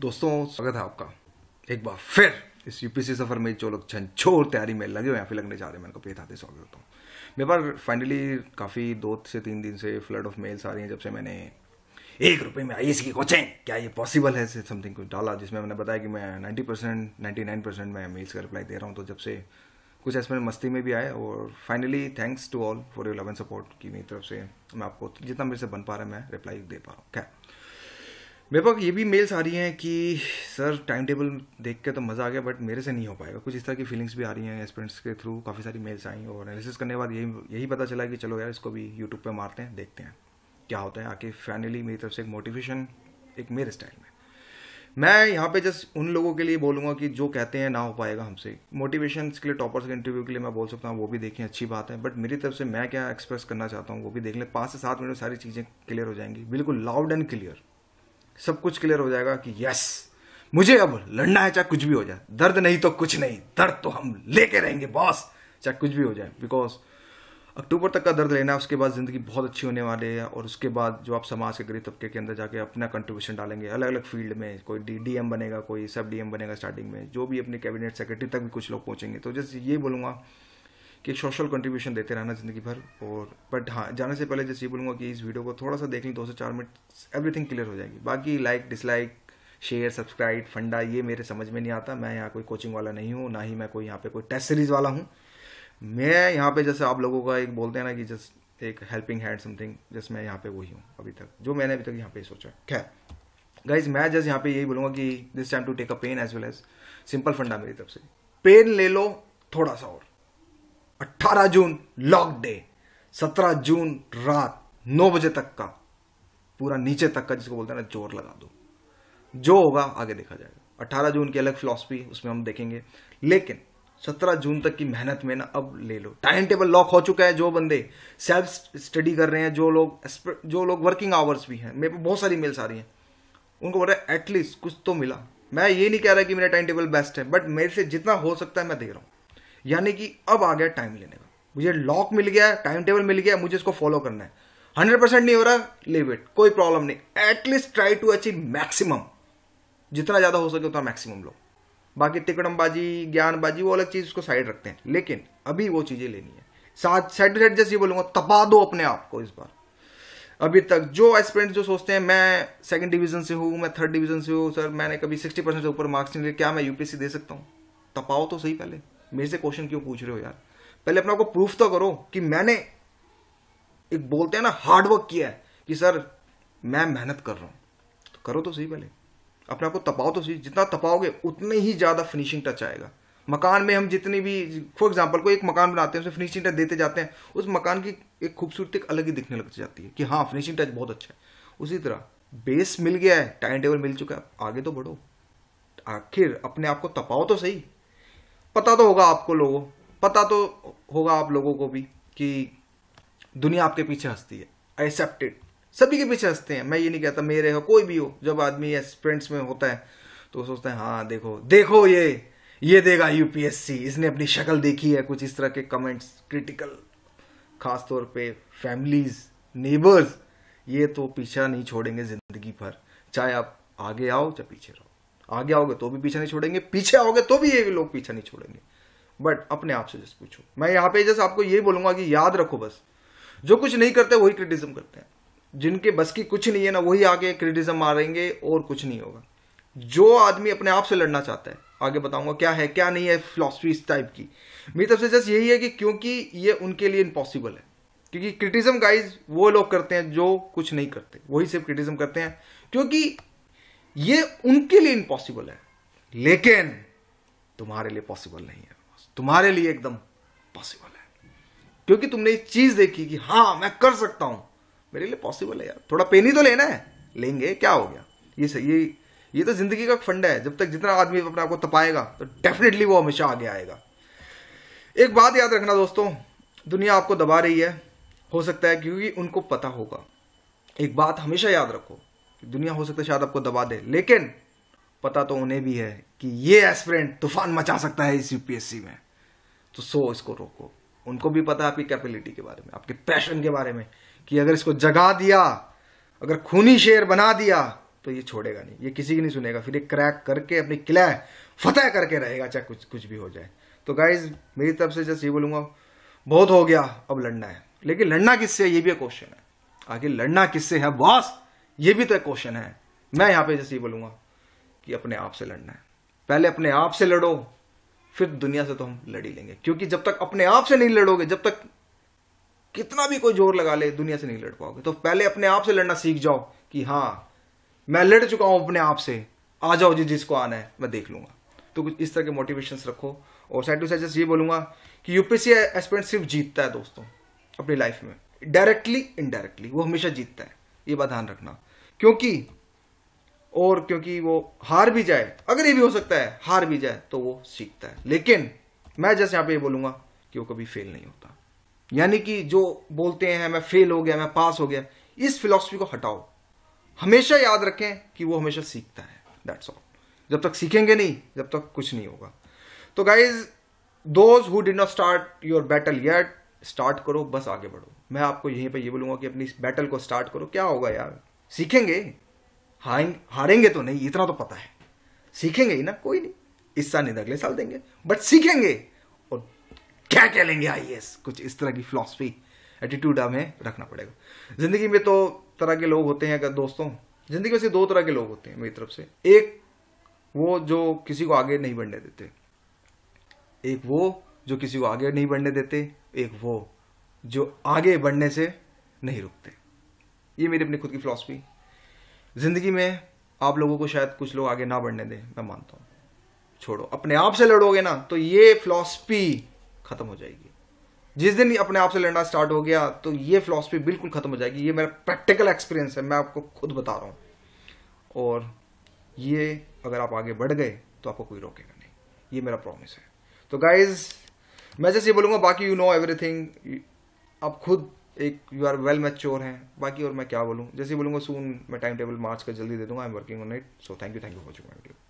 दोस्तों स्वागत है आपका एक बार फिर इस यूपीसी सफर में जो लोग झंझोर तैयारी में लगे हुए हैं फिर लगने जा रहे हैं मैं उनको पेताते स्वागत करता हूँ मेरे पास फाइनली काफ़ी दो से तीन दिन से फ्लड ऑफ मेल्स आ रही हैं जब से मैंने एक रुपये में आई की कोचिंग क्या ये पॉसिबल है समथिंग कुछ डाला जिसमें मैंने बताया कि मैं ninety percent ninety nine percent मैं मेल्स का रिप्लाई दे रहा हूँ तो जब से कुछ ऐसे मस्ती में भी आए और finally thanks to all for your love and support की मेरी तरफ से मैं आपको जितना मेरे से बन पा रहा है मैं रिप्लाई दे पा रहा हूँ क्या मेरे पास ये भी मेल्स आ रही हैं कि सर टाइम टेबल देख के तो मज़ा आ गया बट मेरे से नहीं हो पाएगा कुछ इस तरह की फीलिंग्स भी आ रही हैं एस्पिरेंट्स के थ्रू काफ़ी सारी मेल्स आई और एनालिसिस करने के बाद यही यही पता चला कि चलो यार इसको भी यूट्यूब पे मारते हैं देखते हैं क्या होता है आके फाइनली मेरी तरफ से एक मोटिवेशन एक मेरे स्टाइल में मैं यहाँ पे जस्ट उन लोगों के लिए बोलूँगा कि जो कहते हैं ना हो पाएगा हमसे मोटिवेशन के लिए टॉपर्स के इंटरव्यू के लिए मैं बोल सकता हूँ वो भी देखें अच्छी बात है बट मेरी तरफ से मैं क्या एक्सप्रेस करना चाहता हूँ वो भी देख लें पाँच से सात मिनट सारी चीज़ें क्लियर हो जाएंगी बिल्कुल लाउड एंड क्लियर सब कुछ क्लियर हो जाएगा कि यस मुझे अब लड़ना है चाहे कुछ भी हो जाए दर्द नहीं तो कुछ नहीं दर्द तो हम लेके रहेंगे बॉस चाहे कुछ भी हो जाए बिकॉज अक्टूबर तक का दर्द लेना उसके बाद ज़िंदगी बहुत अच्छी होने वाली है और उसके बाद जो आप समाज के गरीब तबके के अंदर जाके अपना कंट्रीब्यूशन डालेंगे अलग अलग फील्ड में कोई डी डी एम बनेगा कोई सब डी एम बनेगा स्टार्टिंग में जो भी अपने कैबिनेट सेक्रेटरी तक भी कुछ लोग पहुँचेंगे तो जैसे ये बोलूँगा कि एक सोशल कंट्रीब्यूशन देते रहना ज़िंदगी भर और बट हाँ जाने से पहले जैसे ये बोलूँगा कि इस वीडियो को थोड़ा सा देख लें दो से चार मिनट एवरीथिंग क्लियर हो जाएगी बाकी लाइक डिसलाइक शेयर सब्सक्राइब फंडा ये मेरे समझ में नहीं आता मैं यहाँ कोई कोचिंग वाला नहीं हूँ ना ही मैं कोई यहाँ पे कोई टेस्ट सीरीज वाला हूँ मैं यहाँ पे जैसे आप लोगों का एक बोलते हैं ना कि जस्ट एक हेल्पिंग हैंड समथिंग जस्ट मैं यहाँ पे वही हूँ अभी तक जो मैंने अभी तक यहाँ पे सोचा खैर गाइज मैं जस्ट यहाँ पे यही बोलूँगा कि this time to take a pen as well as simple funda मेरी तरफ से पेन ले लो थोड़ा सा और 18 जून लॉक डे 17 जून रात 9 बजे तक का पूरा नीचे तक का जिसको बोलते हैं ना जोर लगा दो जो होगा आगे देखा जाएगा 18 जून की अलग फिलोसफी उसमें हम देखेंगे लेकिन 17 जून तक की मेहनत में ना अब ले लो टाइम टेबल लॉक हो चुका है जो बंदे सेल्फ स्टडी कर रहे हैं जो लोग जो लोग वर्किंग आवर्स भी हैं मेरे पे बहुत सारी मेल्स आ रही हैं उनको बोल रहे एटलीस्ट कुछ तो मिला मैं ये नहीं कह रहा कि मेरा टाइम टेबल बेस्ट है बट मेरे से जितना हो सकता है मैं दे रहा हूँ यानी कि अब आ गया टाइम लेने का मुझे लॉक मिल गया टाइम टेबल मिल गया मुझे इसको फॉलो करना है हंड्रेड परसेंट नहीं हो रहा लिव इट कोई प्रॉब्लम नहीं at least try to achieve maximum जितना ज़्यादा हो सके उतना मैक्सिमम लो बाकी तिकड़मबाजी ज्ञानबाजी वो अलग चीज़ उसको साइड रखते हैं लेकिन अभी वो चीज़ें लेनी है साथ साइड साइड जैसे बोलूंगा तपा दो अपने आप को इस बार अभी तक जो एस्पिरेंट जो सोचते हैं मैं सेकंड डिवीजन से हूं मैं थर्ड डिवीजन से हूं सर मैंने कभी सिक्सटी परसेंट से ऊपर मार्क्स नहीं लिए क्या मैं यूपीएससी दे सकता हूं तपाओ तो सही पहले मेरे से क्वेश्चन क्यों पूछ रहे हो यार पहले अपने को प्रूफ तो करो कि मैंने एक बोलते हैं ना हार्डवर्क किया है कि सर मैं मेहनत कर रहा हूं तो करो तो सही पहले अपने को तपाओ तो सही जितना तपाओगे उतने ही ज़्यादा फिनिशिंग टच आएगा मकान में हम जितनी भी फॉर एग्जाम्पल को एक मकान बनाते हैं उसमें फिनिशिंग टच देते जाते हैं उस मकान की एक खूबसूरती अलग ही दिखने लग जाती है कि हाँ फिनिशिंग टच बहुत अच्छा है उसी तरह बेस मिल गया है टाइम टेबल मिल चुका है आगे तो बढ़ो आखिर अपने आप को तपाओ तो सही पता तो होगा आपको लोगों पता तो होगा आप लोगों को भी कि दुनिया आपके पीछे हंसती है एक्सेप्टेड सभी के पीछे हंसते हैं मैं ये नहीं कहता मेरे हो कोई भी हो जब आदमी फ्रेंड्स में होता है तो सोचते हैं हाँ देखो देखो ये ये देगा यूपीएससी इसने अपनी शक्ल देखी है कुछ इस तरह के कमेंट्स क्रिटिकल खास तौर पे फैमिलीज नेबर्स ये तो पीछा नहीं छोड़ेंगे जिंदगी भर चाहे आप आगे आओ चाहे पीछे रहो आगे आओगे तो भी पीछे नहीं छोड़ेंगे पीछे आओगे तो भी ये लोग पीछे नहीं छोड़ेंगे बट अपने आप से जस्ट पूछो मैं यहाँ पे जस्ट आपको ये बोलूंगा कि याद रखो बस जो कुछ नहीं करते वही क्रिटिज्म करते हैं जिनके बस की कुछ नहीं है ना वही आगे क्रिटिज्म मारेंगे और कुछ नहीं होगा जो आदमी अपने आप से लड़ना चाहता है आगे बताऊंगा क्या है क्या नहीं है फिलोसफी इस टाइप की मेरी तरफ से जस्ट यही है कि क्योंकि ये उनके लिए इम्पॉसिबल है क्योंकि क्रिटिज्म गाइज वो लोग करते हैं जो कुछ नहीं करते वही सिर्फ क्रिटिज्म करते हैं क्योंकि ये उनके लिए इम्पॉसिबल है लेकिन तुम्हारे लिए पॉसिबल नहीं है तुम्हारे लिए एकदम पॉसिबल है क्योंकि तुमने एक चीज देखी कि हाँ मैं कर सकता हूं मेरे लिए पॉसिबल है यार थोड़ा पेन ही तो लेना है लेंगे क्या हो गया ये सही ये ये तो जिंदगी का फंडा है जब तक जितना आदमी अपने आप को तपाएगा तो डेफिनेटली वो हमेशा आगे आएगा एक बात याद रखना दोस्तों दुनिया आपको दबा रही है हो सकता है क्योंकि उनको पता होगा एक बात हमेशा याद रखो दुनिया हो सकता है शायद आपको दबा दे लेकिन पता तो उन्हें भी है कि ये एस्पिरेंट तूफान मचा सकता है इस यूपीएससी में तो सो इसको रोको उनको भी पता है आपकी कैपेबिलिटी के बारे में आपके पैशन के बारे में कि अगर इसको जगा दिया अगर खूनी शेर बना दिया तो ये छोड़ेगा नहीं ये किसी की नहीं सुनेगा फिर ये क्रैक करके अपनी किला फतेह करके रहेगा चाहे कुछ कुछ भी हो जाए तो गाइज मेरी तरफ से जैसे ये बोलूँगा बहुत हो गया अब लड़ना है लेकिन लड़ना किससे है ये भी एक क्वेश्चन है आगे लड़ना किससे है बॉस ये भी तो क्वेश्चन है मैं यहां पे जैसे ही बोलूंगा कि अपने आप से लड़ना है पहले अपने आप से लड़ो फिर दुनिया से तो हम लड़ी लेंगे क्योंकि जब तक अपने आप से नहीं लड़ोगे जब तक कितना भी कोई जोर लगा ले दुनिया से नहीं लड़ पाओगे तो पहले अपने आप से लड़ना सीख जाओ कि हाँ मैं लड़ चुका हूं अपने आप से आ जाओ जी जिसको आना है मैं देख लूंगा तो कुछ इस तरह के मोटिवेशन रखो और साइड टू साइड जैसे ये बोलूंगा कि यूपीएससी एस्पिरेंट सिर्फ जीतता है दोस्तों अपनी लाइफ में डायरेक्टली इनडायरेक्टली वो हमेशा जीतता है ये बात ध्यान रखना क्योंकि और क्योंकि वो हार भी जाए अगर ये भी हो सकता है हार भी जाए तो वो सीखता है लेकिन मैं जैसे यहां पे ये बोलूंगा कि वो कभी फेल नहीं होता यानी कि जो बोलते हैं मैं फेल हो गया मैं पास हो गया इस फिलॉसफी को हटाओ हमेशा याद रखें कि वो हमेशा सीखता है दैट्स ऑल जब तक सीखेंगे नहीं जब तक कुछ नहीं होगा तो guys those who did not start your battle yet start करो बस आगे बढ़ो मैं आपको यहीं पर ये बोलूंगा कि अपनी इस बैटल को स्टार्ट करो क्या होगा यार सीखेंगे हारेंगे हारेंगे तो नहीं इतना तो पता है सीखेंगे ही ना कोई नहीं इस साल नहीं तो अगले साल देंगे बट सीखेंगे और क्या कह लेंगे आई कुछ इस तरह की फिलोसफी एटीट्यूड हमें रखना पड़ेगा जिंदगी में तो तरह के लोग होते हैं अगर दोस्तों जिंदगी में से दो तरह के लोग होते हैं मेरी तरफ से एक वो जो किसी को आगे नहीं बढ़ने देते एक वो जो किसी को आगे नहीं बढ़ने देते एक वो जो आगे बढ़ने से नहीं रुकते ये मेरी अपनी खुद की फिलॉसफी ज़िंदगी में आप लोगों को शायद कुछ लोग आगे ना बढ़ने दें मैं मानता हूँ छोड़ो अपने आप से लड़ोगे ना तो ये फिलॉसफी ख़त्म हो जाएगी जिस दिन अपने आप से लड़ना स्टार्ट हो गया तो ये फिलॉसफी बिल्कुल ख़त्म हो जाएगी ये मेरा प्रैक्टिकल एक्सपीरियंस है मैं आपको खुद बता रहा हूँ और ये अगर आप आगे बढ़ गए तो आपको कोई रोकेगा नहीं ये मेरा प्रॉमिस है तो गाइज मैं जैसे ये बोलूँगा बाकी यू नो एवरीथिंग आप खुद एक यू आर वेल मैच्योर हैं बाकी और मैं क्या बोलूँ जैसे बोलूँगा सून मैं टाइम टेबल मार्च का जल्दी दे दूँगा I am working on it so thank you thank you for watching video